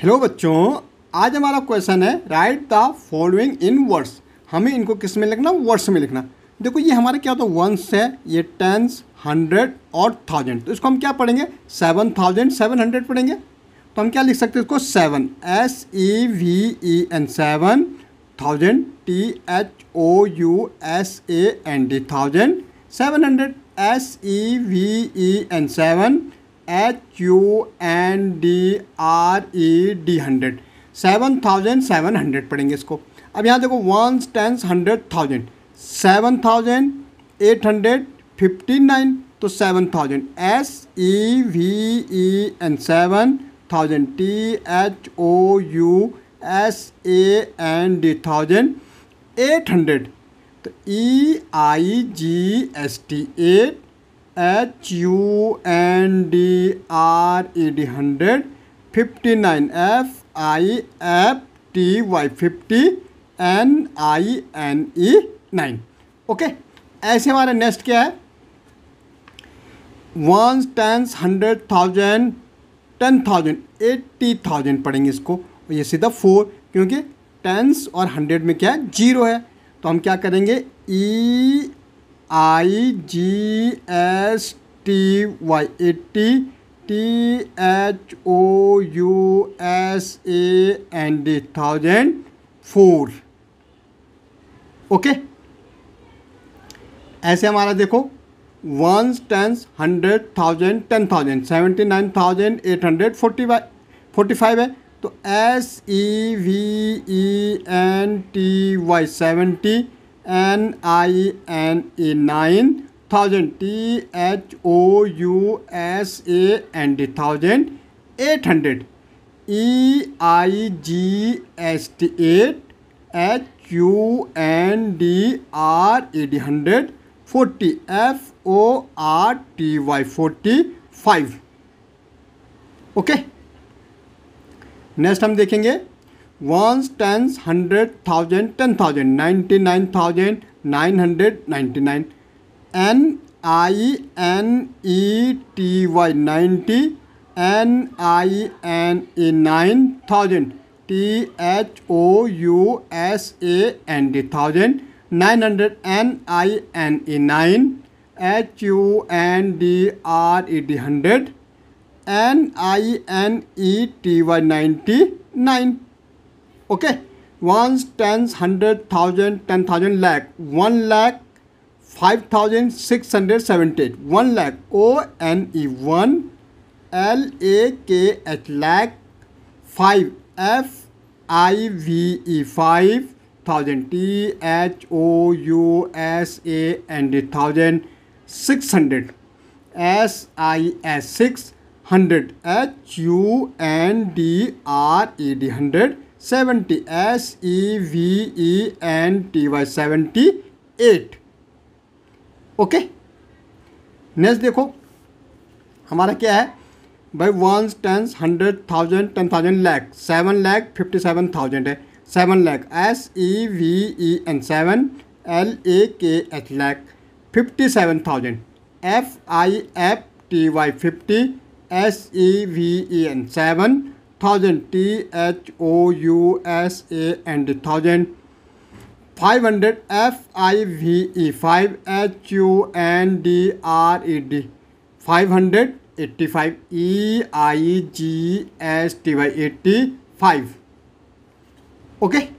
Hello बच्चों आज हमारा क्वेश्चन है write the following in words हमें इनको किस में लिखना वर्ड्स में लिखना देखो ये हमारे क्या होता है वंस है ये टेंस हंड्रेड और थाउजेंड तो इसको हम क्या पढ़ेंगे सेवन थाउजेंड सेवन हंड्रेड पढ़ेंगे तो हम क्या लिख सकते हैं इसको seven S E V E N seven thousand T H O U S A N D thousand seven hundred S E V E N seven H U N D R E D hundred seven thousand seven hundred पड़ेंगे इसको अब यहाँ देखो one tens hundred thousand seven thousand eight hundred fifty nine तो seven thousand S E V E N seven thousand T H O U S A N D thousand eight hundred तो E I G S T eight H U N D R E D hundred fifty nine F I F T Y fifty N I N E nine okay ऐसे हमारा next क्या है one tens hundred thousand ten thousand eighty thousand पढ़ेंगे इसको ये सीधा four क्योंकि tense और हंड्रेड में क्या है जीरो है तो हम क्या करेंगे E e I G S T Y A T H O U S A N D thousand four okay ऐसे हमारा देखो once tens hundred thousand ten thousand seventy nine thousand eight hundred forty forty five है तो S E V E N T Y seventy N I N A nine thousand T H O U S A N D thousand eight hundred E I G S T eight H U N D R A D hundred forty F O R T Y forty five okay next हम देखेंगे ones, tens, hundred, thousand, ten thousand, ninety-nine thousand, nine hundred ninety-nine. N I N E T Y ninety. N I N E nine thousand. T H O U S A N D thousand. Nine hundred N I N E nine. H U N D R E D hundred. N I N E T Y ninety nine okay ones tens hundred thousand ten thousand lakh one lakh five one lakh o n e one l a k h lakh five f i v e five t h o u s a, and t h o u s a n d thousand six hundred s i s six hundred h u n d r e d hundred seventy S E V E N T Y seventy eight okay next देखो हमारा क्या है भाई one tens hundred thousand ten thousand lakh seven lakh fifty seven thousand है seven lakh S E V E N seven L A K H lakh fifty seven thousand F I F T Y fifty S E V E N seven thousand T H O U S A and thousand. 500 F I V E 5 H U N D R E D 585 E I G S T Y 85 okay